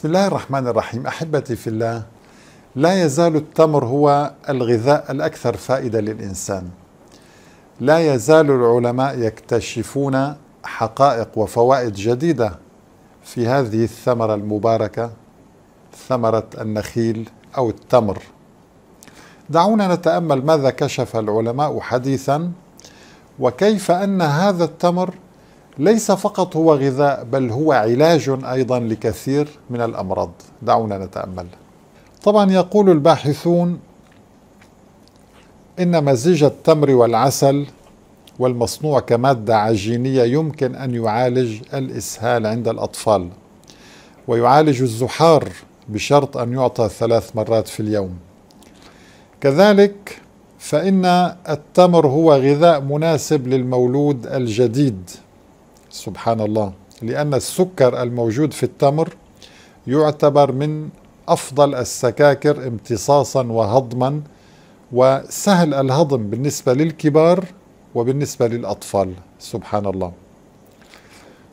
بسم الله الرحمن الرحيم احبتي في الله لا يزال التمر هو الغذاء الاكثر فائده للانسان لا يزال العلماء يكتشفون حقائق وفوائد جديده في هذه الثمره المباركه ثمره النخيل او التمر دعونا نتامل ماذا كشف العلماء حديثا وكيف ان هذا التمر ليس فقط هو غذاء بل هو علاج ايضا لكثير من الامراض دعونا نتامل طبعا يقول الباحثون ان مزيج التمر والعسل والمصنوع كماده عجينيه يمكن ان يعالج الاسهال عند الاطفال ويعالج الزحار بشرط ان يعطى ثلاث مرات في اليوم كذلك فان التمر هو غذاء مناسب للمولود الجديد سبحان الله لأن السكر الموجود في التمر يعتبر من أفضل السكاكر امتصاصا وهضما وسهل الهضم بالنسبة للكبار وبالنسبة للأطفال سبحان الله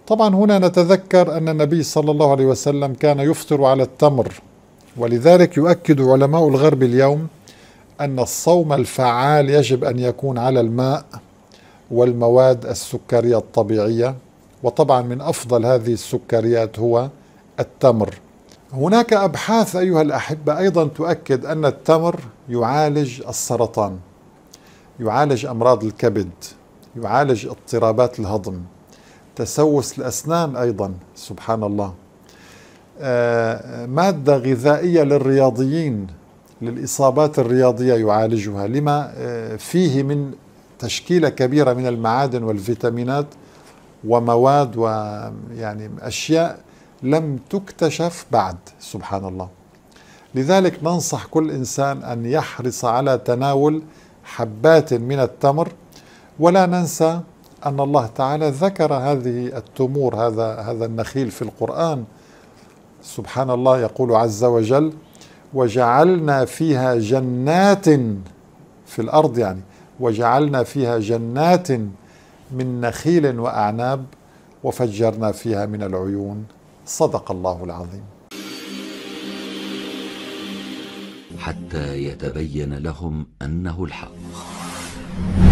طبعا هنا نتذكر أن النبي صلى الله عليه وسلم كان يفطر على التمر ولذلك يؤكد علماء الغرب اليوم أن الصوم الفعال يجب أن يكون على الماء والمواد السكرية الطبيعية وطبعا من افضل هذه السكريات هو التمر هناك ابحاث ايها الاحبه ايضا تؤكد ان التمر يعالج السرطان يعالج امراض الكبد يعالج اضطرابات الهضم تسوس الاسنان ايضا سبحان الله آه، ماده غذائيه للرياضيين للاصابات الرياضيه يعالجها لما آه، فيه من تشكيله كبيره من المعادن والفيتامينات ومواد ويعني أشياء لم تكتشف بعد سبحان الله لذلك ننصح كل إنسان أن يحرص على تناول حبات من التمر ولا ننسى أن الله تعالى ذكر هذه التمور هذا هذا النخيل في القرآن سبحان الله يقول عز وجل وجعلنا فيها جنات في الأرض يعني وجعلنا فيها جنات من نخيل واعناب وفجرنا فيها من العيون صدق الله العظيم حتى يتبين لهم انه الحق